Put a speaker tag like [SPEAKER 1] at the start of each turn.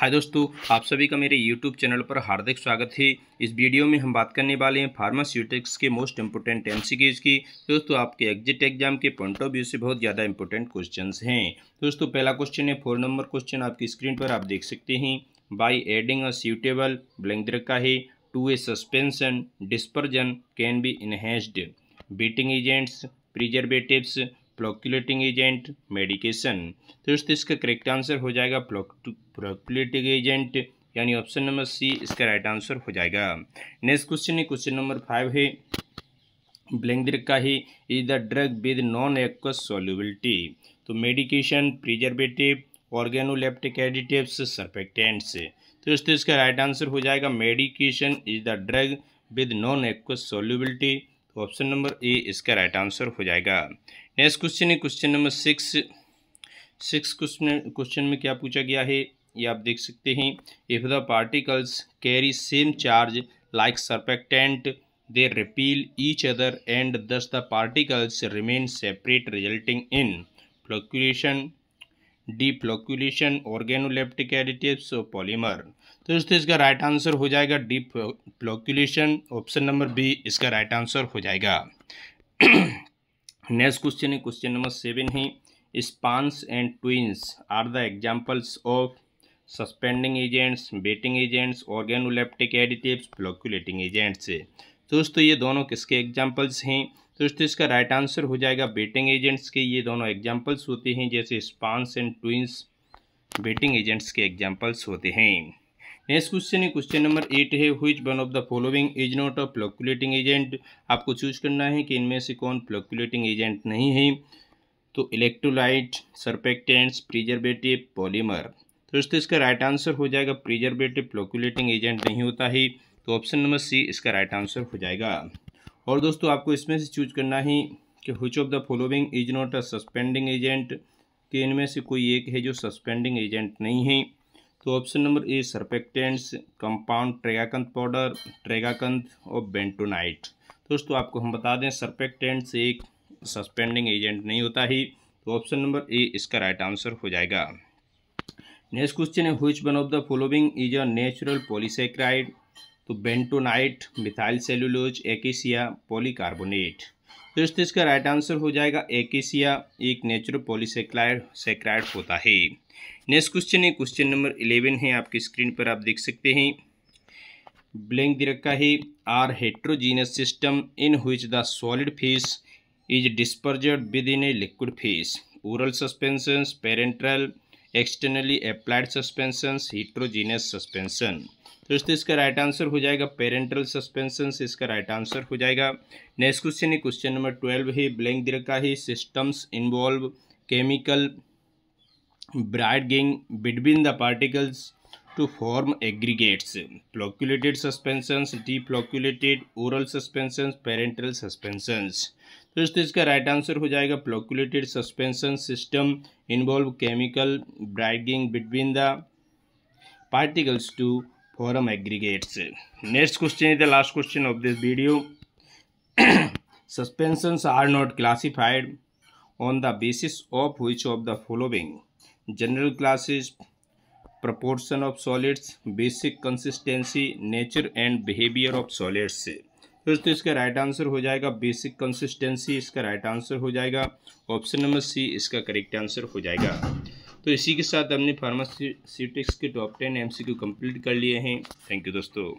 [SPEAKER 1] हाय दोस्तों आप सभी का मेरे यूट्यूब चैनल पर हार्दिक स्वागत है इस वीडियो में हम बात करने वाले हैं फार्मास्यूटिक्स के मोस्ट इंपॉर्टेंट एमसीक्यूज की दोस्तों आपके एग्जिट एग्जाम के पॉइंट ऑफ व्यू से बहुत ज़्यादा इंपॉर्टेंट क्वेश्चंस हैं दोस्तों पहला क्वेश्चन है फोर नंबर क्वेश्चन आपकी स्क्रीन पर आप देख सकते हैं by adding a suitable blank का है to a suspension dispersion can be enhanced wetting agents preservatives flocculating agent medication तो दोस्तों इसका करेक्ट आंसर हो जाएगा प्रोक्यूलेटिंग एजेंट यानी ऑप्शन नंबर सी इसका राइट आंसर हो जाएगा नेक्स्ट क्वेश्चन है क्वेश्चन नंबर फाइव है ब्लैंक का ही is the drug with non aqueous solubility तो medication preservative organoleptic additives surfactants तो दोस्तों इसका राइट आंसर हो जाएगा medication is the drug with non aqueous solubility तो ऑप्शन नंबर ए इसका राइट आंसर हो जाएगा नेक्स्ट क्वेश्चन है question number six six question question में क्या पूछा गया है ये आप देख सकते हैं if the particles carry same charge like surfactant they repel each other and thus the particles remain separate resulting in flocculation deflocculation organoleptic additives और पॉलीमर तो दोस्तों इसका राइट आंसर हो जाएगा deflocculation option number B इसका right answer हो जाएगा next question है क्वेश्चन नंबर सेवन है Spans and Tweens are the examples of suspending agents wetting agents organoleptic additives flocculating agents दोस्तों ये दोनों किसके एग्जाम्पल्स हैं दोस्तों तो इसका राइट आंसर हो जाएगा बेटिंग एजेंट्स के ये दोनों एग्जाम्पल्स होते हैं जैसे Spans and Tweens wetting agents के एग्जाम्पल्स होते हैं नेक्स्ट क्वेश्चन है क्वेश्चन नंबर एट है which one of the following is not a flocculating agent आपको चूज करना है कि इनमें से कौन फ्लक्चुलेटिंग एजेंट नहीं है तो इलेक्ट्रोलाइट सरपेक्टेंट्स प्रिजर्वेटिव पॉलीमर दोस्तों इसका राइट आंसर हो जाएगा प्रिजर्वेटिव फ्लक्चुलेटिंग एजेंट नहीं होता है तो ऑप्शन नंबर सी इसका राइट आंसर हो जाएगा और दोस्तों आपको इसमें से चूज करना ही कि which of the following is not a suspending agent कि इनमें से कोई एक है जो सस्पेंडिंग एजेंट नहीं है तो option number A surfactants compound tragacanth powder tragacanth और बेंटोनाइट दोस्तों आपको हम बता दें सरपेक्टेंट्स एक सस्पेंडिंग एजेंट नहीं होता ही तो ऑप्शन नंबर ए इसका राइट आंसर हो जाएगा नेक्स्ट क्वेश्चन है which one of the following is a natural polysaccharide तो bentonite methyl cellulose acacia polycarbonate दोस्तों इसका राइट आंसर हो जाएगा एकेसिया एक नेचुरल पॉलीसेक्लाइड सेक्राइड होता है नेक्स्ट क्वेश्चन है क्वेश्चन नंबर इलेवन है आपकी स्क्रीन पर आप देख सकते हैं ब्लैंक दे रखा है are heterogeneous system in which the solid phase is dispersed within a liquid phase oral suspensions, parenteral externally applied suspensions, heterogeneous suspension. दोस्तों इसका राइट आंसर हो जाएगा पेरेंटल सस्पेंशन इसका राइट आंसर हो जाएगा नेक्स्ट क्वेश्चन है question number twelve है blank दे रखा है systems involve chemical bridging between the particles form aggregates aggregates suspension D deflocculated oral suspensions parenteral suspensions तो दोस्तों इसका राइट आंसर हो जाएगा flocculated suspension system involve chemical bridging between the particles to form aggregates next question is the last question of this video suspensions are not classified on the basis of which of the following general classes proportion of solids basic consistency nature and behaviour of solids दोस्तों इसका right answer हो जाएगा basic consistency इसका right answer हो जाएगा option number C इसका correct answer हो जाएगा तो इसी के साथ हमने फार्मास्यूटिक्स के टॉप टेन एमसीक्यू कंप्लीट कर लिए हैं थैंक यू दोस्तों